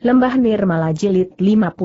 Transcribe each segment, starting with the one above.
Lembah Nirmala Jilid 50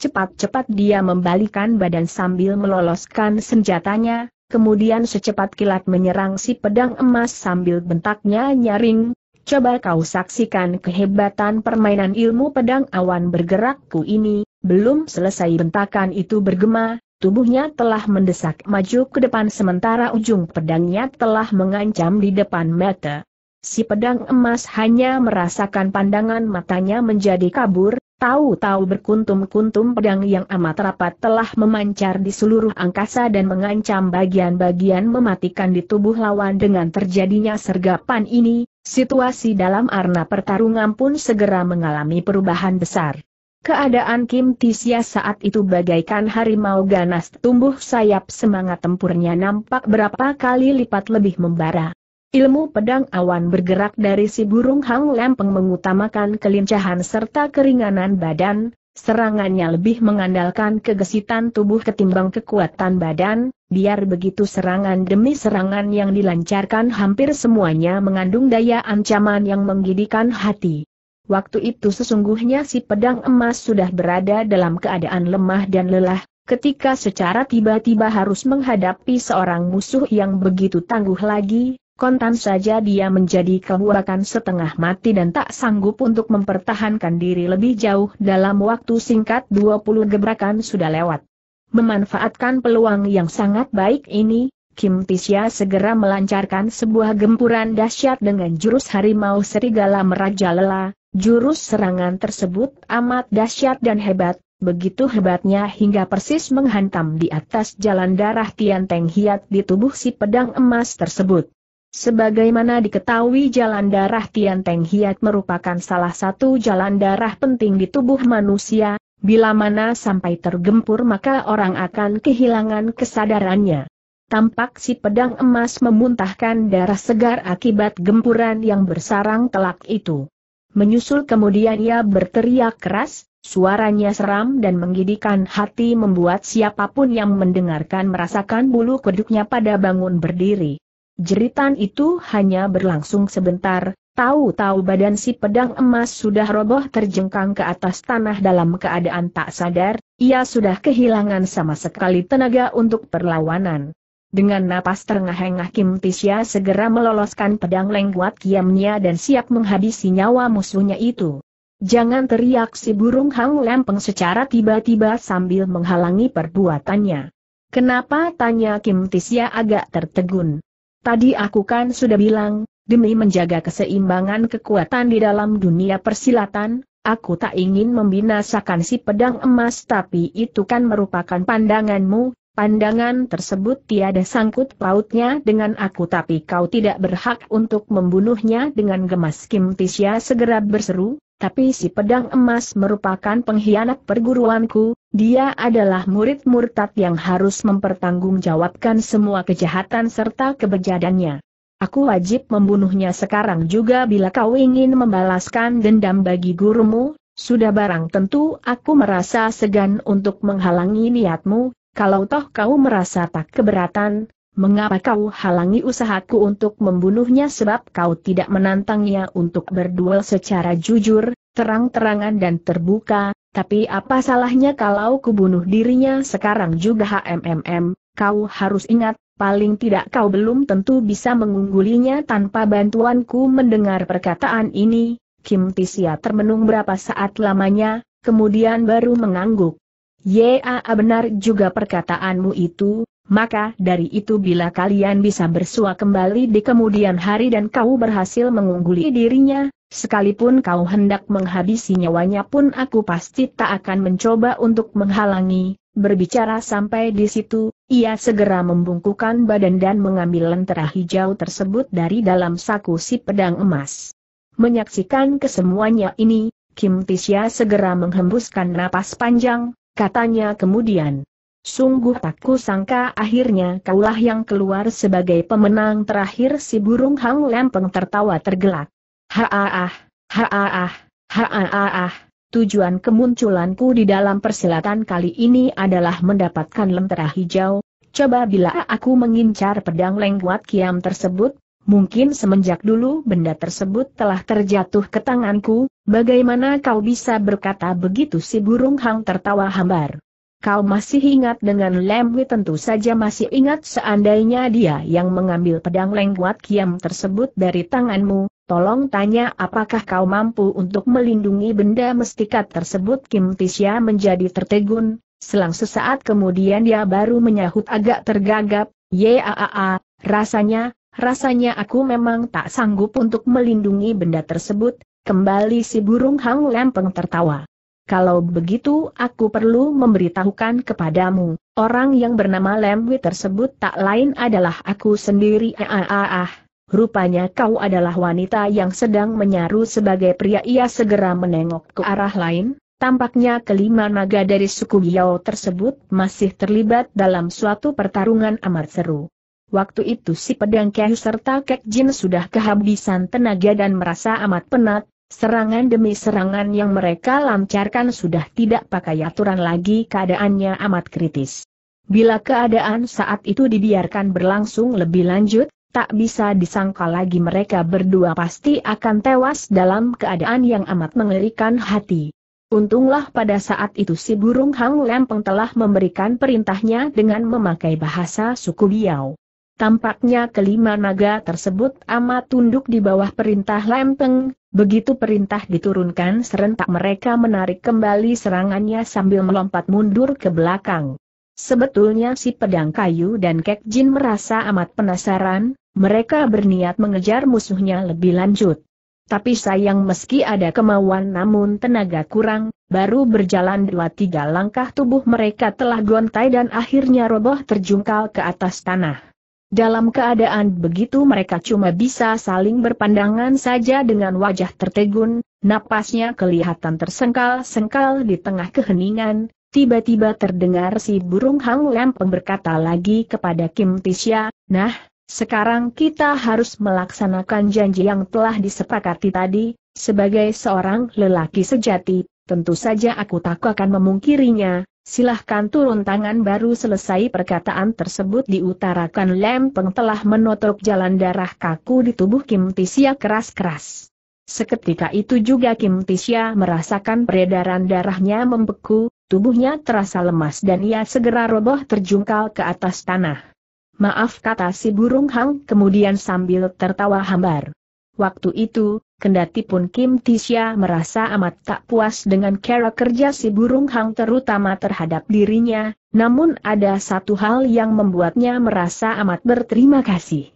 Cepat-cepat dia membalikan badan sambil meloloskan senjatanya, kemudian secepat kilat menyerang si pedang emas sambil bentaknya nyaring, Coba kau saksikan kehebatan permainan ilmu pedang awan bergerakku ini, belum selesai bentakan itu bergema, tubuhnya telah mendesak maju ke depan sementara ujung pedangnya telah mengancam di depan mata si pedang emas hanya merasakan pandangan matanya menjadi kabur, tahu-tahu berkuntum-kuntum pedang yang amat rapat telah memancar di seluruh angkasa dan mengancam bagian-bagian mematikan di tubuh lawan dengan terjadinya sergapan ini, situasi dalam arena pertarungan pun segera mengalami perubahan besar. Keadaan Kim Tisya saat itu bagaikan harimau ganas tumbuh sayap semangat tempurnya nampak berapa kali lipat lebih membara. Ilmu pedang awan bergerak dari si burung Hang Lempeng mengutamakan kelincahan serta keringanan badan, serangannya lebih mengandalkan kegesitan tubuh ketimbang kekuatan badan, biar begitu serangan demi serangan yang dilancarkan hampir semuanya mengandung daya ancaman yang menggidikan hati. Waktu itu sesungguhnya si pedang emas sudah berada dalam keadaan lemah dan lelah, ketika secara tiba-tiba harus menghadapi seorang musuh yang begitu tangguh lagi, Kontan saja dia menjadi kebuakan setengah mati dan tak sanggup untuk mempertahankan diri lebih jauh dalam waktu singkat 20 gebrakan sudah lewat. Memanfaatkan peluang yang sangat baik ini, Kim Tisya segera melancarkan sebuah gempuran dahsyat dengan jurus harimau serigala merajalela, jurus serangan tersebut amat dahsyat dan hebat, begitu hebatnya hingga persis menghantam di atas jalan darah Tian Teng Hiat di tubuh si pedang emas tersebut. Sebagaimana diketahui jalan darah Tian Teng Hiat merupakan salah satu jalan darah penting di tubuh manusia, bila mana sampai tergempur maka orang akan kehilangan kesadarannya. Tampak si pedang emas memuntahkan darah segar akibat gempuran yang bersarang telak itu. Menyusul kemudian ia berteriak keras, suaranya seram dan menggidikan hati membuat siapapun yang mendengarkan merasakan bulu kuduknya pada bangun berdiri. Jeritan itu hanya berlangsung sebentar, tahu-tahu badan si pedang emas sudah roboh terjengkang ke atas tanah dalam keadaan tak sadar, ia sudah kehilangan sama sekali tenaga untuk perlawanan. Dengan napas terengah-engah Kim Tisya segera meloloskan pedang lengkuat kiamnya dan siap menghabisi nyawa musuhnya itu. Jangan teriak si burung hang lempeng secara tiba-tiba sambil menghalangi perbuatannya. Kenapa tanya Kim Tisya agak tertegun. Tadi aku kan sudah bilang, demi menjaga keseimbangan kekuatan di dalam dunia persilatan, aku tak ingin membinasakan si pedang emas tapi itu kan merupakan pandanganmu, pandangan tersebut tiada sangkut pautnya dengan aku tapi kau tidak berhak untuk membunuhnya dengan gemas Kim Tisya segera berseru, tapi si pedang emas merupakan pengkhianat perguruanku, dia adalah murid murtad yang harus mempertanggungjawabkan semua kejahatan serta kebejadannya. Aku wajib membunuhnya sekarang juga bila kau ingin membalaskan dendam bagi gurumu, sudah barang tentu aku merasa segan untuk menghalangi niatmu, kalau toh kau merasa tak keberatan, mengapa kau halangi usahaku untuk membunuhnya sebab kau tidak menantangnya untuk berduel secara jujur, terang-terangan dan terbuka, tapi apa salahnya kalau kubunuh dirinya sekarang juga HMMM, kau harus ingat, paling tidak kau belum tentu bisa mengunggulinya tanpa bantuanku mendengar perkataan ini, Kim Tisia termenung berapa saat lamanya, kemudian baru mengangguk. Ya benar juga perkataanmu itu, maka dari itu bila kalian bisa bersua kembali di kemudian hari dan kau berhasil mengungguli dirinya, Sekalipun kau hendak menghabisi nyawanya pun aku pasti tak akan mencoba untuk menghalangi, berbicara sampai di situ, ia segera membungkukan badan dan mengambil lentera hijau tersebut dari dalam saku si pedang emas. Menyaksikan kesemuanya ini, Kim Tisya segera menghembuskan napas panjang, katanya kemudian. Sungguh tak kusangka akhirnya kaulah yang keluar sebagai pemenang terakhir si burung hang lempeng tertawa tergelak. Haaah, haaah, haaah. Tujuan kemunculanku di dalam persilatan kali ini adalah mendapatkan lentera hijau. Coba bila aku mengincar pedang lengkuat kiam tersebut, mungkin semenjak dulu benda tersebut telah terjatuh ke tanganku, bagaimana kau bisa berkata begitu si burung hang tertawa hambar kau masih ingat dengan Lemwi tentu saja masih ingat seandainya dia yang mengambil pedang lengkuat kiam tersebut dari tanganmu, tolong tanya apakah kau mampu untuk melindungi benda mestikat tersebut Kim Tisya menjadi tertegun, selang sesaat kemudian dia baru menyahut agak tergagap, Yaa, rasanya, rasanya aku memang tak sanggup untuk melindungi benda tersebut, kembali si burung Hang Lempeng tertawa. Kalau begitu aku perlu memberitahukan kepadamu, orang yang bernama Lemwi tersebut tak lain adalah aku sendiri. Ah, ah, ah, ah. Rupanya kau adalah wanita yang sedang menyaru sebagai pria. Ia segera menengok ke arah lain, Tampaknya kelima naga dari suku Yao tersebut masih terlibat dalam suatu pertarungan amat seru. Waktu itu si pedang Keh serta Kek Jin sudah kehabisan tenaga dan merasa amat penat, Serangan demi serangan yang mereka lancarkan sudah tidak pakai aturan lagi keadaannya amat kritis. Bila keadaan saat itu dibiarkan berlangsung lebih lanjut, tak bisa disangka lagi mereka berdua pasti akan tewas dalam keadaan yang amat mengerikan hati. Untunglah pada saat itu si burung Hang Lempeng telah memberikan perintahnya dengan memakai bahasa suku biao. Tampaknya kelima naga tersebut amat tunduk di bawah perintah Lempeng, Begitu perintah diturunkan serentak mereka menarik kembali serangannya sambil melompat mundur ke belakang. Sebetulnya si pedang kayu dan Kek Jin merasa amat penasaran, mereka berniat mengejar musuhnya lebih lanjut. Tapi sayang meski ada kemauan namun tenaga kurang, baru berjalan dua tiga langkah tubuh mereka telah gontai dan akhirnya roboh terjungkal ke atas tanah. Dalam keadaan begitu mereka cuma bisa saling berpandangan saja dengan wajah tertegun, napasnya kelihatan tersengkal-sengkal di tengah keheningan, tiba-tiba terdengar si burung Hang Lempeng berkata lagi kepada Kim Tisya, nah, sekarang kita harus melaksanakan janji yang telah disepakati tadi, sebagai seorang lelaki sejati, tentu saja aku tak akan memungkirinya, Silahkan turun tangan baru selesai perkataan tersebut diutarakan Lempeng telah menotok jalan darah kaku di tubuh Kim Tisya keras-keras. Seketika itu juga Kim Tisya merasakan peredaran darahnya membeku, tubuhnya terasa lemas dan ia segera roboh terjungkal ke atas tanah. Maaf kata si burung hang kemudian sambil tertawa hambar. Waktu itu, kendati pun Kim Tisha merasa amat tak puas dengan cara kerja si burung hang terutama terhadap dirinya, namun ada satu hal yang membuatnya merasa amat berterima kasih.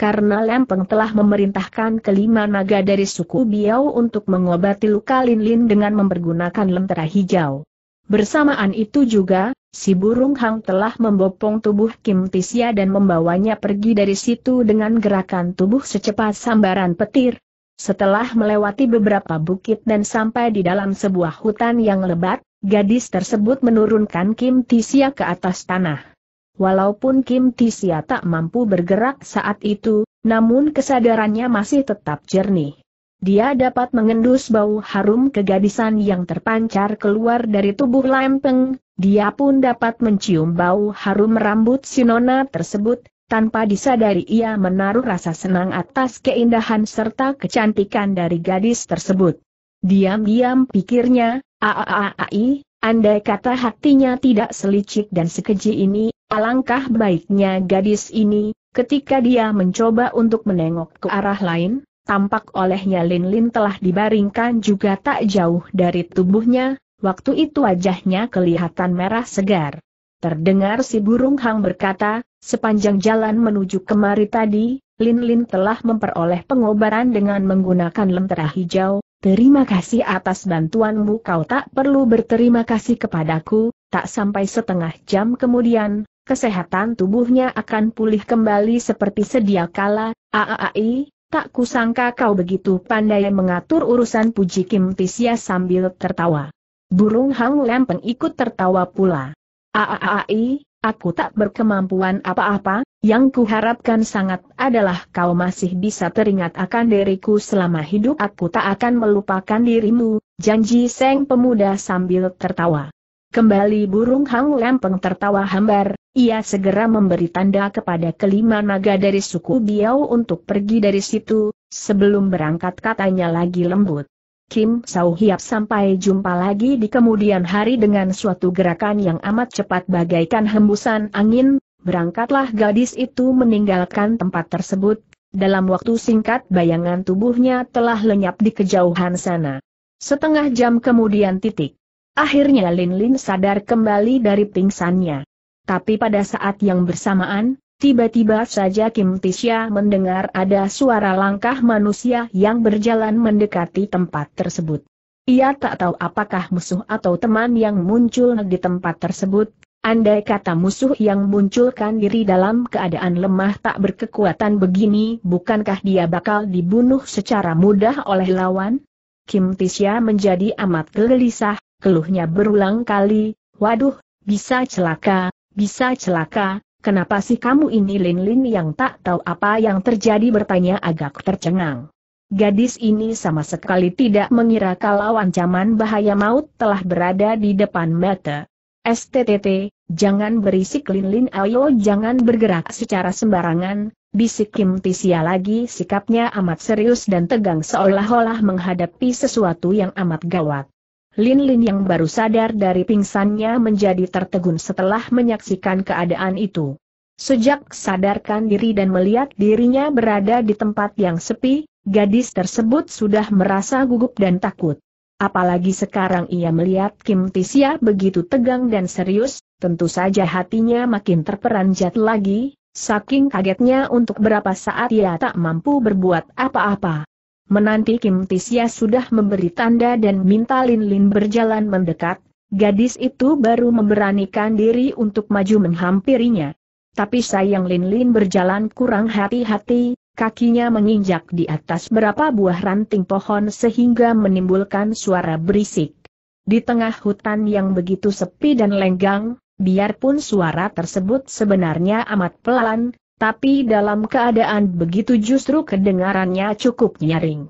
Karena Lempeng telah memerintahkan kelima naga dari suku Biao untuk mengobati luka Lin Lin dengan mempergunakan lentera hijau. Bersamaan itu juga, si burung hang telah membopong tubuh Kim Tisia dan membawanya pergi dari situ dengan gerakan tubuh secepat sambaran petir. Setelah melewati beberapa bukit dan sampai di dalam sebuah hutan yang lebat, gadis tersebut menurunkan Kim Tisia ke atas tanah. Walaupun Kim Tisia tak mampu bergerak saat itu, namun kesadarannya masih tetap jernih. Dia dapat mengendus bau harum kegadisan yang terpancar keluar dari tubuh Lempeng, dia pun dapat mencium bau harum rambut Sinona tersebut, tanpa disadari ia menaruh rasa senang atas keindahan serta kecantikan dari gadis tersebut. Diam-diam pikirnya, aaai, andai kata hatinya tidak selicik dan sekeji ini, alangkah baiknya gadis ini, ketika dia mencoba untuk menengok ke arah lain, tampak olehnya Lin Lin telah dibaringkan juga tak jauh dari tubuhnya, waktu itu wajahnya kelihatan merah segar. Terdengar si burung hang berkata, sepanjang jalan menuju kemari tadi, Lin Lin telah memperoleh pengobaran dengan menggunakan lentera hijau, terima kasih atas bantuanmu kau tak perlu berterima kasih kepadaku, tak sampai setengah jam kemudian, kesehatan tubuhnya akan pulih kembali seperti sedia kala, aaai, tak kusangka kau begitu pandai mengatur urusan puji Kim Tisya sambil tertawa. Burung Hang Lempeng ikut tertawa pula. Aaai, aku tak berkemampuan apa-apa, yang kuharapkan sangat adalah kau masih bisa teringat akan diriku selama hidup aku tak akan melupakan dirimu, janji Seng Pemuda sambil tertawa. Kembali burung Hang Lempeng tertawa hambar, ia segera memberi tanda kepada kelima naga dari suku Biao untuk pergi dari situ, sebelum berangkat katanya lagi lembut. Kim Sau Hiap sampai jumpa lagi di kemudian hari dengan suatu gerakan yang amat cepat bagaikan hembusan angin, berangkatlah gadis itu meninggalkan tempat tersebut, dalam waktu singkat bayangan tubuhnya telah lenyap di kejauhan sana. Setengah jam kemudian titik. Akhirnya Lin Lin sadar kembali dari pingsannya. Tapi pada saat yang bersamaan, tiba-tiba saja Kim Tisha mendengar ada suara langkah manusia yang berjalan mendekati tempat tersebut. Ia tak tahu apakah musuh atau teman yang muncul di tempat tersebut, Andai kata musuh yang munculkan diri dalam keadaan lemah tak berkekuatan begini, bukankah dia bakal dibunuh secara mudah oleh lawan? Kim Tisya menjadi amat gelisah, keluhnya berulang kali, waduh, bisa celaka, bisa celaka, kenapa sih kamu ini Lin-Lin yang tak tahu apa yang terjadi bertanya agak tercengang. Gadis ini sama sekali tidak mengira kalau ancaman bahaya maut telah berada di depan mata. STTT, jangan berisik Lin-Lin ayo jangan bergerak secara sembarangan, bisik Kim Tisia lagi sikapnya amat serius dan tegang seolah-olah menghadapi sesuatu yang amat gawat. Lin Lin yang baru sadar dari pingsannya menjadi tertegun setelah menyaksikan keadaan itu. Sejak sadarkan diri dan melihat dirinya berada di tempat yang sepi, gadis tersebut sudah merasa gugup dan takut. Apalagi sekarang ia melihat Kim Tisia begitu tegang dan serius, tentu saja hatinya makin terperanjat lagi, saking kagetnya untuk berapa saat ia tak mampu berbuat apa-apa. Menanti Kim Tisya sudah memberi tanda dan minta Lin Lin berjalan mendekat, gadis itu baru memberanikan diri untuk maju menghampirinya. Tapi sayang Lin Lin berjalan kurang hati-hati, kakinya menginjak di atas berapa buah ranting pohon sehingga menimbulkan suara berisik. Di tengah hutan yang begitu sepi dan lenggang, biarpun suara tersebut sebenarnya amat pelan, tapi dalam keadaan begitu justru kedengarannya cukup nyaring.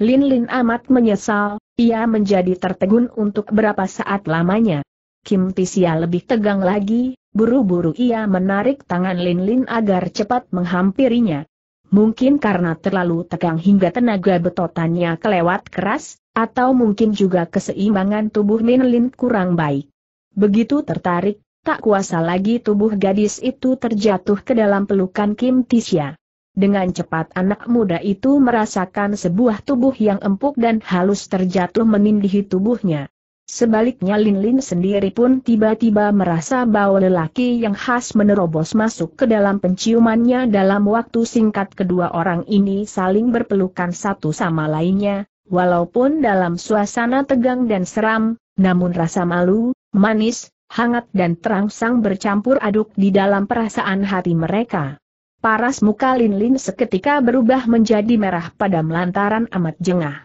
Lin Lin amat menyesal, ia menjadi tertegun untuk berapa saat lamanya. Kim Tisia lebih tegang lagi, buru-buru ia menarik tangan Lin Lin agar cepat menghampirinya. Mungkin karena terlalu tegang hingga tenaga betotannya kelewat keras, atau mungkin juga keseimbangan tubuh Lin Lin kurang baik. Begitu tertarik, Tak kuasa lagi tubuh gadis itu terjatuh ke dalam pelukan Kim Tisya. Dengan cepat anak muda itu merasakan sebuah tubuh yang empuk dan halus terjatuh menindihi tubuhnya. Sebaliknya Lin Lin sendiri pun tiba-tiba merasa bahwa lelaki yang khas menerobos masuk ke dalam penciumannya dalam waktu singkat kedua orang ini saling berpelukan satu sama lainnya, walaupun dalam suasana tegang dan seram, namun rasa malu, manis, hangat dan terangsang bercampur aduk di dalam perasaan hati mereka. Paras muka Lin Lin seketika berubah menjadi merah pada melantaran amat jengah.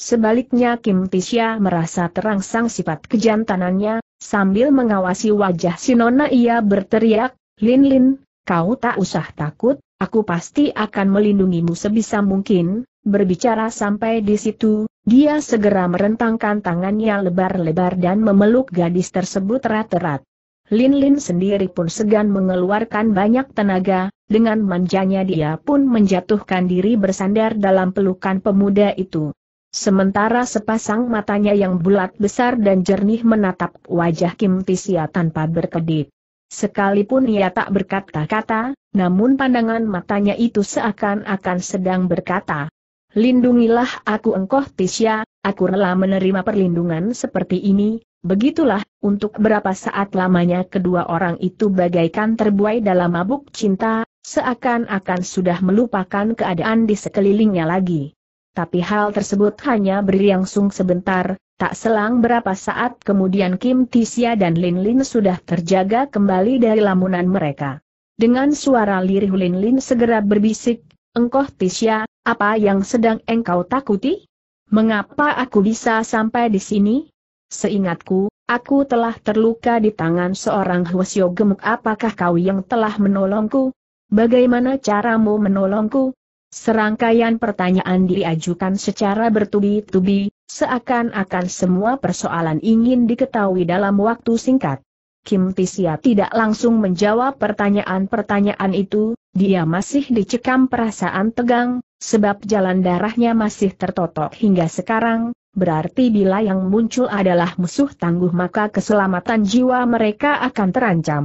Sebaliknya Kim Tisya merasa terangsang sifat kejantanannya, sambil mengawasi wajah Shinona ia berteriak, Lin Lin, kau tak usah takut, aku pasti akan melindungimu sebisa mungkin, berbicara sampai di situ, dia segera merentangkan tangannya lebar-lebar dan memeluk gadis tersebut erat-erat. Lin-Lin sendiri pun segan mengeluarkan banyak tenaga, dengan manjanya dia pun menjatuhkan diri bersandar dalam pelukan pemuda itu. Sementara sepasang matanya yang bulat besar dan jernih menatap wajah Kim Tisia tanpa berkedip. Sekalipun ia tak berkata-kata, namun pandangan matanya itu seakan-akan sedang berkata, Lindungilah aku engkau Tisya, aku rela menerima perlindungan seperti ini, begitulah, untuk berapa saat lamanya kedua orang itu bagaikan terbuai dalam mabuk cinta, seakan-akan sudah melupakan keadaan di sekelilingnya lagi. Tapi hal tersebut hanya berlangsung sebentar, tak selang berapa saat kemudian Kim Tisya dan Lin Lin sudah terjaga kembali dari lamunan mereka. Dengan suara lirih Lin Lin segera berbisik, Engkau Tisya, apa yang sedang engkau takuti? Mengapa aku bisa sampai di sini? Seingatku, aku telah terluka di tangan seorang Hwasyo gemuk apakah kau yang telah menolongku? Bagaimana caramu menolongku? Serangkaian pertanyaan diajukan secara bertubi-tubi, seakan-akan semua persoalan ingin diketahui dalam waktu singkat. Kim Tisia tidak langsung menjawab pertanyaan-pertanyaan itu, dia masih dicekam perasaan tegang, sebab jalan darahnya masih tertotok hingga sekarang, berarti bila yang muncul adalah musuh tangguh maka keselamatan jiwa mereka akan terancam.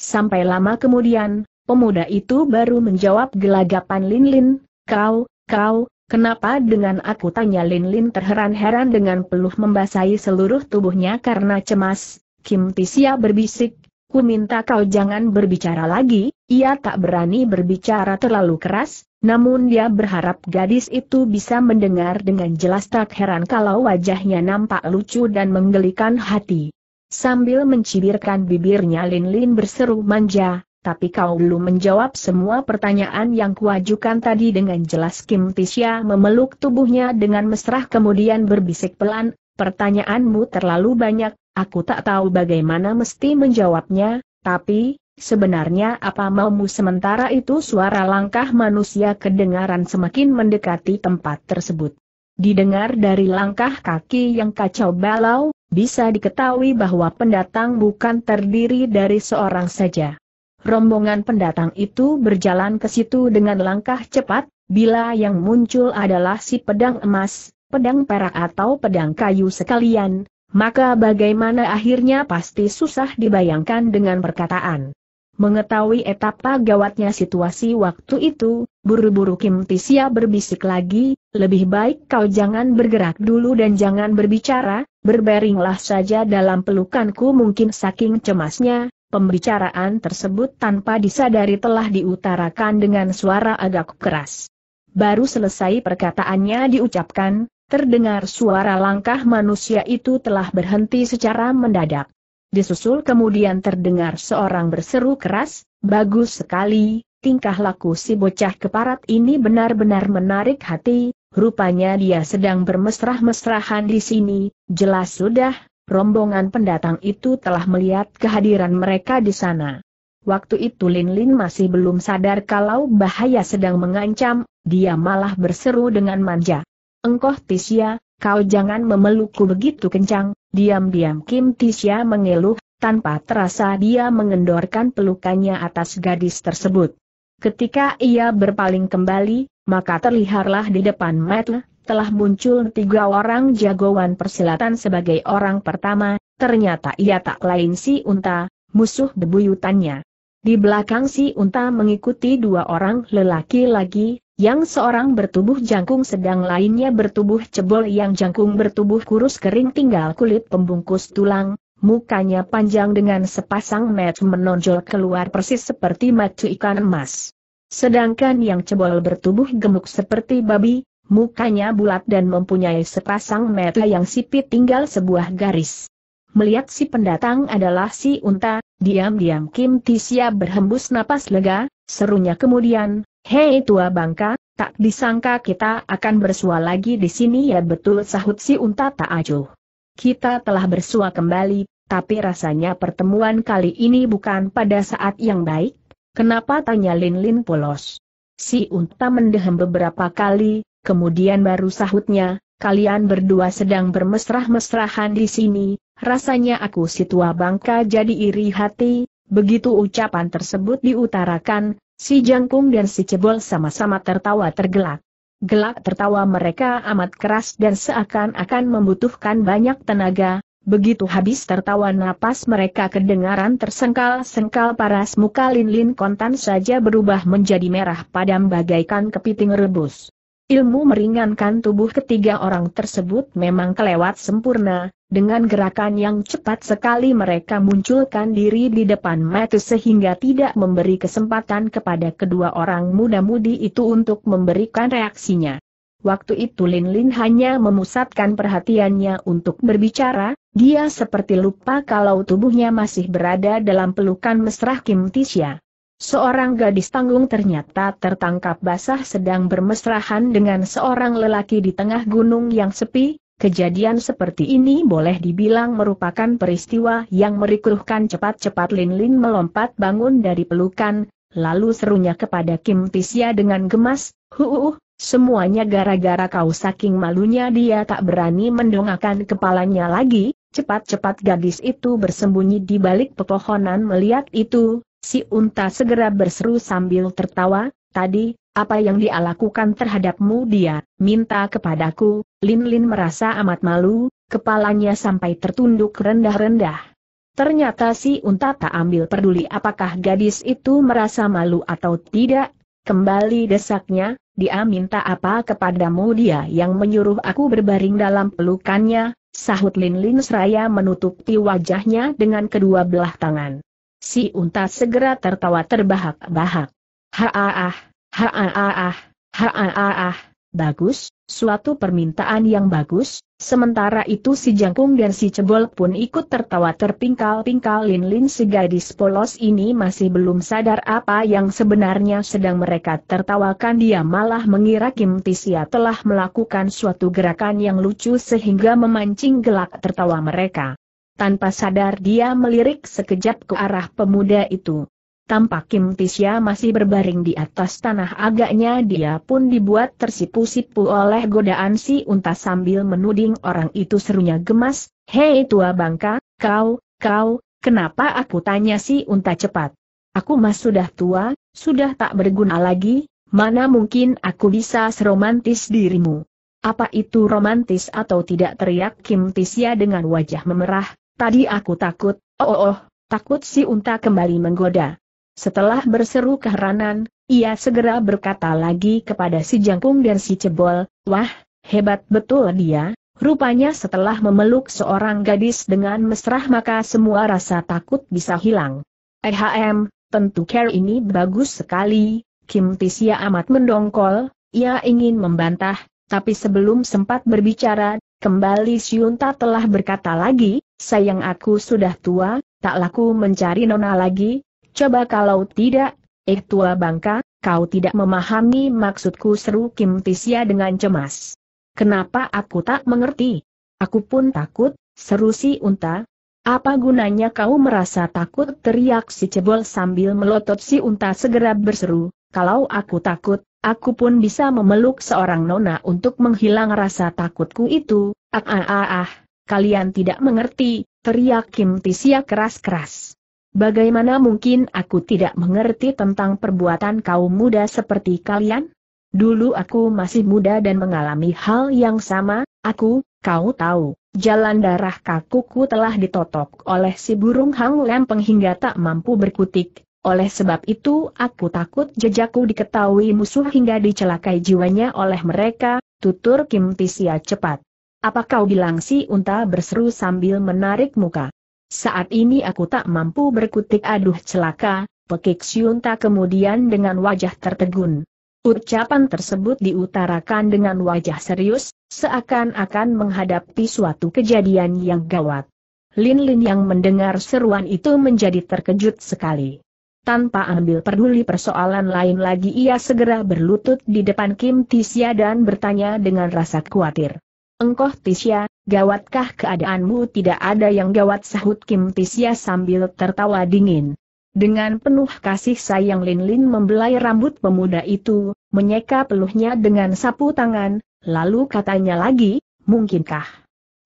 Sampai lama kemudian, pemuda itu baru menjawab gelagapan Lin Lin, kau, kau, Kenapa dengan aku tanya Lin Lin terheran-heran dengan peluh membasahi seluruh tubuhnya karena cemas, Kim Tisia berbisik, ku minta kau jangan berbicara lagi, ia tak berani berbicara terlalu keras, namun dia berharap gadis itu bisa mendengar dengan jelas tak heran kalau wajahnya nampak lucu dan menggelikan hati. Sambil mencibirkan bibirnya Lin Lin berseru manja, tapi kau belum menjawab semua pertanyaan yang kuajukan tadi dengan jelas Kim Tisya memeluk tubuhnya dengan mesra kemudian berbisik pelan, pertanyaanmu terlalu banyak, Aku tak tahu bagaimana mesti menjawabnya, tapi, sebenarnya apa maumu sementara itu suara langkah manusia kedengaran semakin mendekati tempat tersebut. Didengar dari langkah kaki yang kacau balau, bisa diketahui bahwa pendatang bukan terdiri dari seorang saja. Rombongan pendatang itu berjalan ke situ dengan langkah cepat, bila yang muncul adalah si pedang emas, pedang perak atau pedang kayu sekalian, maka bagaimana akhirnya pasti susah dibayangkan dengan perkataan. Mengetahui etapa gawatnya situasi waktu itu, buru-buru Kim Tisia berbisik lagi, lebih baik kau jangan bergerak dulu dan jangan berbicara, berbaringlah saja dalam pelukanku mungkin saking cemasnya, pembicaraan tersebut tanpa disadari telah diutarakan dengan suara agak keras. Baru selesai perkataannya diucapkan, Terdengar suara langkah manusia itu telah berhenti secara mendadak. Disusul kemudian terdengar seorang berseru keras, bagus sekali, tingkah laku si bocah keparat ini benar-benar menarik hati, rupanya dia sedang bermesrah-mesrahan di sini, jelas sudah, rombongan pendatang itu telah melihat kehadiran mereka di sana. Waktu itu Lin Lin masih belum sadar kalau bahaya sedang mengancam, dia malah berseru dengan manja. Engkoh Tisya, kau jangan memelukku begitu kencang, diam-diam Kim Tisya mengeluh, tanpa terasa dia mengendorkan pelukannya atas gadis tersebut. Ketika ia berpaling kembali, maka terlihatlah di depan Matt telah muncul tiga orang jagoan persilatan sebagai orang pertama, ternyata ia tak lain si unta, musuh bebuyutannya. Di belakang si unta mengikuti dua orang lelaki lagi, yang seorang bertubuh jangkung sedang lainnya bertubuh cebol yang jangkung bertubuh kurus kering tinggal kulit pembungkus tulang, mukanya panjang dengan sepasang mata menonjol keluar persis seperti mata ikan emas. Sedangkan yang cebol bertubuh gemuk seperti babi, mukanya bulat dan mempunyai sepasang mata yang sipit tinggal sebuah garis melihat si pendatang adalah si unta, diam-diam Kim Tisia berhembus napas lega, serunya kemudian, Hei tua bangka, tak disangka kita akan bersua lagi di sini ya betul sahut si unta tak acuh. Kita telah bersua kembali, tapi rasanya pertemuan kali ini bukan pada saat yang baik, kenapa tanya Lin Lin polos. Si unta mendehem beberapa kali, kemudian baru sahutnya, kalian berdua sedang bermesrah-mesrahan di sini, rasanya aku si tua bangka jadi iri hati, begitu ucapan tersebut diutarakan, si jangkung dan si cebol sama-sama tertawa tergelak. Gelak tertawa mereka amat keras dan seakan-akan membutuhkan banyak tenaga, begitu habis tertawa napas mereka kedengaran tersengkal-sengkal paras muka lin-lin kontan saja berubah menjadi merah padam bagaikan kepiting rebus. Ilmu meringankan tubuh ketiga orang tersebut memang kelewat sempurna, dengan gerakan yang cepat sekali mereka munculkan diri di depan mata sehingga tidak memberi kesempatan kepada kedua orang muda-mudi itu untuk memberikan reaksinya. Waktu itu Lin Lin hanya memusatkan perhatiannya untuk berbicara, dia seperti lupa kalau tubuhnya masih berada dalam pelukan mesra Kim Tisha. Seorang gadis tanggung ternyata tertangkap basah sedang bermesrahan dengan seorang lelaki di tengah gunung yang sepi, kejadian seperti ini boleh dibilang merupakan peristiwa yang merikuhkan cepat-cepat Lin Lin melompat bangun dari pelukan, lalu serunya kepada Kim Tisya dengan gemas, huuuh, semuanya gara-gara kau saking malunya dia tak berani mendongakkan kepalanya lagi, Cepat-cepat gadis itu bersembunyi di balik pepohonan melihat itu, Si unta segera berseru sambil tertawa, tadi, apa yang dia lakukan terhadapmu dia, minta kepadaku, Lin Lin merasa amat malu, kepalanya sampai tertunduk rendah-rendah. Ternyata si unta tak ambil peduli apakah gadis itu merasa malu atau tidak, kembali desaknya, dia minta apa kepadamu dia yang menyuruh aku berbaring dalam pelukannya, sahut Lin Lin seraya menutupi wajahnya dengan kedua belah tangan. Si unta segera tertawa terbahak-bahak. Haaah, haaah, haaah, bagus, suatu permintaan yang bagus, sementara itu si jangkung dan si cebol pun ikut tertawa terpingkal-pingkal lin-lin si gadis polos ini masih belum sadar apa yang sebenarnya sedang mereka tertawakan dia malah mengira Kim Tisia telah melakukan suatu gerakan yang lucu sehingga memancing gelak tertawa mereka. Tanpa sadar dia melirik sekejap ke arah pemuda itu. Tampak Kim Tisya masih berbaring di atas tanah agaknya dia pun dibuat tersipu-sipu oleh godaan si unta sambil menuding orang itu serunya gemas, Hei tua bangka, kau, kau, kenapa aku tanya si unta cepat? Aku mas sudah tua, sudah tak berguna lagi, mana mungkin aku bisa seromantis dirimu. Apa itu romantis atau tidak teriak Kim Tisya dengan wajah memerah, Tadi aku takut, oh oh oh, takut si unta kembali menggoda. Setelah berseru keheranan, ia segera berkata lagi kepada si jangkung dan si cebol, wah, hebat betul dia, Rupanya setelah memeluk seorang gadis dengan mesra maka semua rasa takut bisa hilang. EHM, tentu care ini bagus sekali, Kim Tisia amat mendongkol, ia ingin membantah, tapi sebelum sempat berbicara, kembali si unta telah berkata lagi, Sayang aku sudah tua, tak laku mencari nona lagi, coba kalau tidak, eh tua bangka, kau tidak memahami maksudku seru Kim Tisya dengan cemas. Kenapa aku tak mengerti? Aku pun takut, seru si unta. Apa gunanya kau merasa takut teriak si cebol sambil melotot si unta segera berseru, kalau aku takut, aku pun bisa memeluk seorang nona untuk menghilang rasa takutku itu, ah ah ah ah. Kalian tidak mengerti, teriak Kim Tisia keras-keras. Bagaimana mungkin aku tidak mengerti tentang perbuatan kaum muda seperti kalian? Dulu aku masih muda dan mengalami hal yang sama, aku, kau tahu, jalan darah kakuku telah ditotok oleh si burung hang lempeng hingga tak mampu berkutik, oleh sebab itu aku takut jejakku diketahui musuh hingga dicelakai jiwanya oleh mereka, tutur Kim Tisia cepat. Apa kau bilang si unta berseru sambil menarik muka? Saat ini aku tak mampu berkutik aduh celaka, pekik si unta kemudian dengan wajah tertegun. Ucapan tersebut diutarakan dengan wajah serius, seakan-akan menghadapi suatu kejadian yang gawat. Lin Lin yang mendengar seruan itu menjadi terkejut sekali. Tanpa ambil peduli persoalan lain lagi ia segera berlutut di depan Kim Tisya dan bertanya dengan rasa khawatir. Engkoh Tisya, gawatkah keadaanmu tidak ada yang gawat sahut Kim Tisya sambil tertawa dingin. Dengan penuh kasih sayang Lin Lin membelai rambut pemuda itu, menyeka peluhnya dengan sapu tangan, lalu katanya lagi, mungkinkah?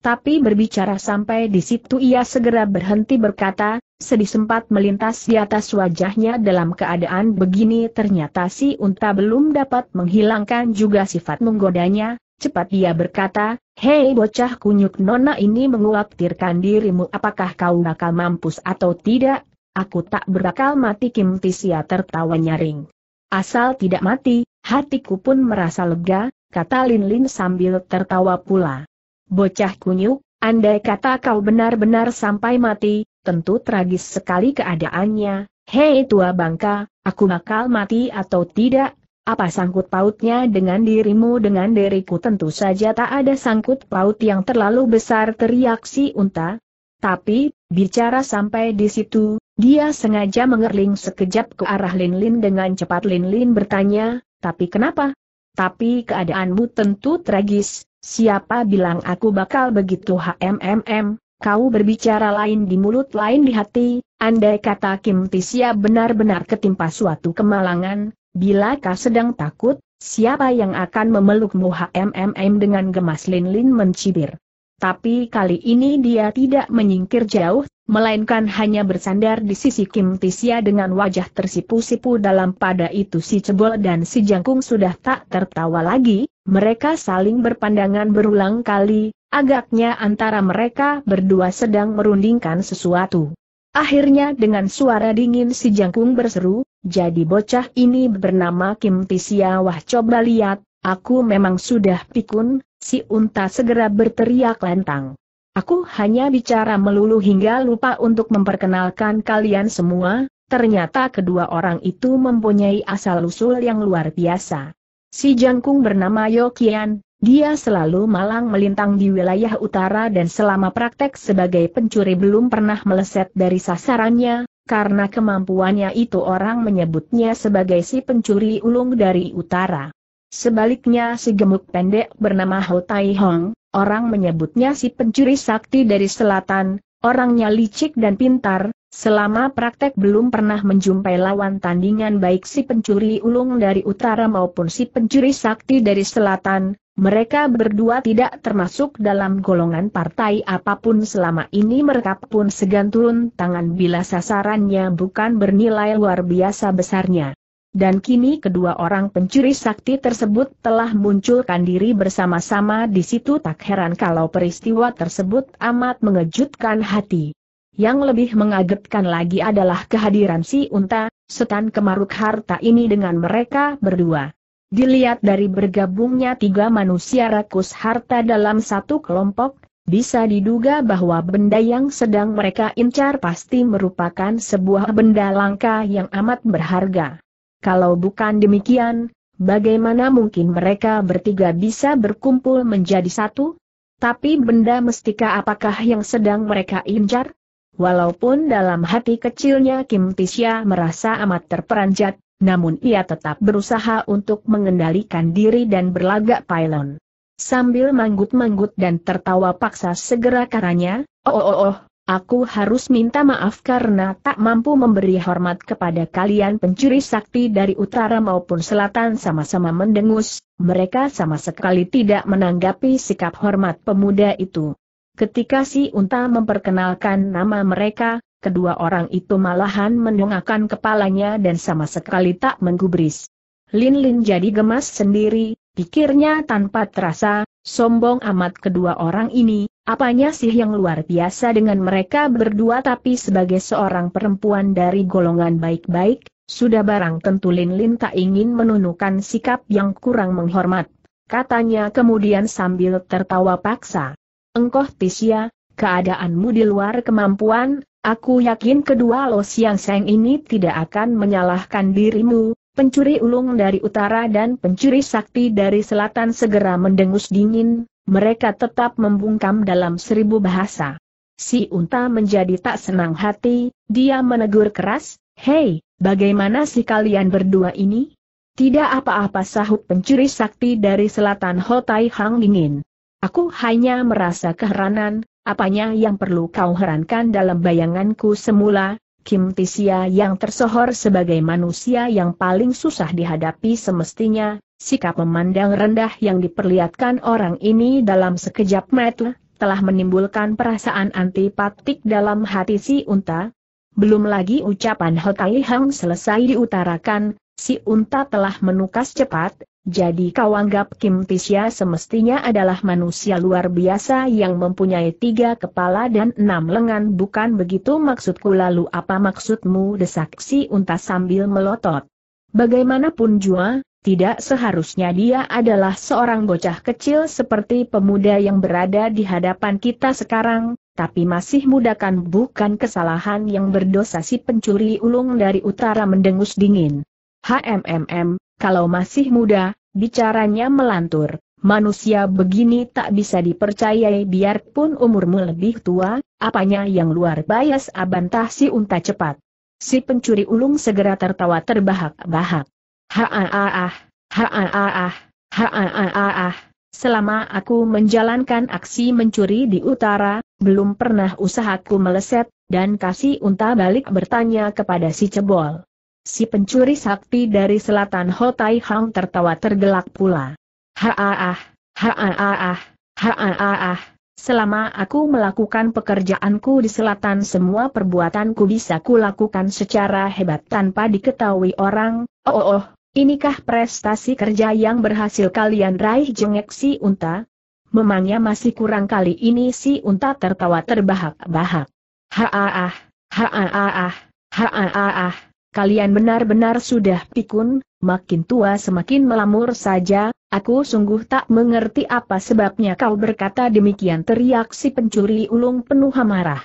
Tapi berbicara sampai di situ ia segera berhenti berkata, sedih sempat melintas di atas wajahnya dalam keadaan begini ternyata si unta belum dapat menghilangkan juga sifat menggodanya, Cepat dia berkata, Hei bocah kunyuk nona ini mengulaptirkan dirimu apakah kau bakal mampus atau tidak? Aku tak berakal mati Kim Tisia tertawa nyaring. Asal tidak mati, hatiku pun merasa lega, kata Lin Lin sambil tertawa pula. Bocah kunyuk, andai kata kau benar-benar sampai mati, tentu tragis sekali keadaannya. Hei tua bangka, aku bakal mati atau tidak? Apa sangkut pautnya dengan dirimu dengan diriku tentu saja tak ada sangkut paut yang terlalu besar teriak si unta. Tapi, bicara sampai di situ, dia sengaja mengerling sekejap ke arah Lin Lin dengan cepat Lin Lin bertanya, tapi kenapa? Tapi keadaanmu tentu tragis, siapa bilang aku bakal begitu HMMM, kau berbicara lain di mulut lain di hati, andai kata Kim Tisia benar-benar ketimpa suatu kemalangan, Bila kau sedang takut, siapa yang akan memelukmu HMMM dengan gemas Lin Lin mencibir. Tapi kali ini dia tidak menyingkir jauh, melainkan hanya bersandar di sisi Kim Tisia dengan wajah tersipu-sipu dalam pada itu si cebol dan si jangkung sudah tak tertawa lagi, mereka saling berpandangan berulang kali, agaknya antara mereka berdua sedang merundingkan sesuatu. Akhirnya dengan suara dingin si jangkung berseru, jadi bocah ini bernama Kim Tisia Wah coba lihat, aku memang sudah pikun, si unta segera berteriak lantang. Aku hanya bicara melulu hingga lupa untuk memperkenalkan kalian semua, ternyata kedua orang itu mempunyai asal-usul yang luar biasa. Si jangkung bernama Yokian, dia selalu malang melintang di wilayah utara dan selama praktek sebagai pencuri belum pernah meleset dari sasarannya, karena kemampuannya itu orang menyebutnya sebagai si pencuri ulung dari utara. Sebaliknya si gemuk pendek bernama Ho Tai Hong, orang menyebutnya si pencuri sakti dari selatan, orangnya licik dan pintar, selama praktek belum pernah menjumpai lawan tandingan baik si pencuri ulung dari utara maupun si pencuri sakti dari selatan, mereka berdua tidak termasuk dalam golongan partai apapun selama ini mereka pun segan turun tangan bila sasarannya bukan bernilai luar biasa besarnya. Dan kini kedua orang pencuri sakti tersebut telah munculkan diri bersama-sama di situ tak heran kalau peristiwa tersebut amat mengejutkan hati. Yang lebih mengagetkan lagi adalah kehadiran si unta, setan kemaruk harta ini dengan mereka berdua. Dilihat dari bergabungnya tiga manusia rakus harta dalam satu kelompok, bisa diduga bahwa benda yang sedang mereka incar pasti merupakan sebuah benda langka yang amat berharga. Kalau bukan demikian, bagaimana mungkin mereka bertiga bisa berkumpul menjadi satu? Tapi benda mestika apakah yang sedang mereka incar? Walaupun dalam hati kecilnya Kim Tisya merasa amat terperanjat, namun ia tetap berusaha untuk mengendalikan diri dan berlagak pailon. Sambil manggut-manggut dan tertawa paksa segera karanya, oh, oh oh, oh aku harus minta maaf karena tak mampu memberi hormat kepada kalian pencuri sakti dari utara maupun selatan sama-sama mendengus, mereka sama sekali tidak menanggapi sikap hormat pemuda itu. Ketika si unta memperkenalkan nama mereka, kedua orang itu malahan mendongakkan kepalanya dan sama sekali tak menggubris. Lin Lin jadi gemas sendiri, pikirnya tanpa terasa, sombong amat kedua orang ini, apanya sih yang luar biasa dengan mereka berdua tapi sebagai seorang perempuan dari golongan baik-baik, sudah barang tentu Lin Lin tak ingin menunjukkan sikap yang kurang menghormat. Katanya kemudian sambil tertawa paksa. Engkoh Tisya, keadaanmu di luar kemampuan, Aku yakin kedua Lo Siang Seng ini tidak akan menyalahkan dirimu, pencuri ulung dari utara dan pencuri sakti dari selatan segera mendengus dingin, mereka tetap membungkam dalam seribu bahasa. Si unta menjadi tak senang hati, dia menegur keras, Hei, bagaimana si kalian berdua ini? Tidak apa-apa sahut pencuri sakti dari selatan Hotai Hang dingin. Aku hanya merasa keheranan, Apanya yang perlu kau herankan dalam bayanganku semula, Kim Tisia yang tersohor sebagai manusia yang paling susah dihadapi semestinya, sikap memandang rendah yang diperlihatkan orang ini dalam sekejap mata telah menimbulkan perasaan antipatik dalam hati si unta. Belum lagi ucapan Hotai Hang selesai diutarakan, si unta telah menukas cepat, jadi kau anggap Kim Tisya semestinya adalah manusia luar biasa yang mempunyai tiga kepala dan enam lengan bukan begitu maksudku lalu apa maksudmu desak si unta sambil melotot. Bagaimanapun jua, tidak seharusnya dia adalah seorang bocah kecil seperti pemuda yang berada di hadapan kita sekarang, tapi masih muda kan bukan kesalahan yang berdosa si pencuri ulung dari utara mendengus dingin. HMMM, kalau masih muda, bicaranya melantur. Manusia begini tak bisa dipercayai biarpun umurmu lebih tua, apanya yang luar bias abantah si unta cepat. Si pencuri ulung segera tertawa terbahak-bahak. Ha-ah-ah, ha-ah-ah, ha-ah-ah, selama aku menjalankan aksi mencuri di utara, belum pernah usahaku meleset, dan kasih unta balik bertanya kepada si cebol si pencuri sakti dari selatan Hotai Hang tertawa tergelak pula. Haaah, haaah, haaah, selama aku melakukan pekerjaanku di selatan semua perbuatanku bisa kulakukan secara hebat tanpa diketahui orang, oh oh, oh. Inikah prestasi kerja yang berhasil kalian raih jengek si unta? Memangnya masih kurang kali ini si unta tertawa terbahak-bahak. Haaah, haaah, haaah, haaah. Kalian benar-benar sudah pikun, makin tua semakin melamur saja, aku sungguh tak mengerti apa sebabnya kau berkata demikian teriak si pencuri ulung penuh amarah.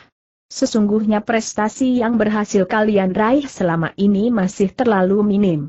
Sesungguhnya prestasi yang berhasil kalian raih selama ini masih terlalu minim.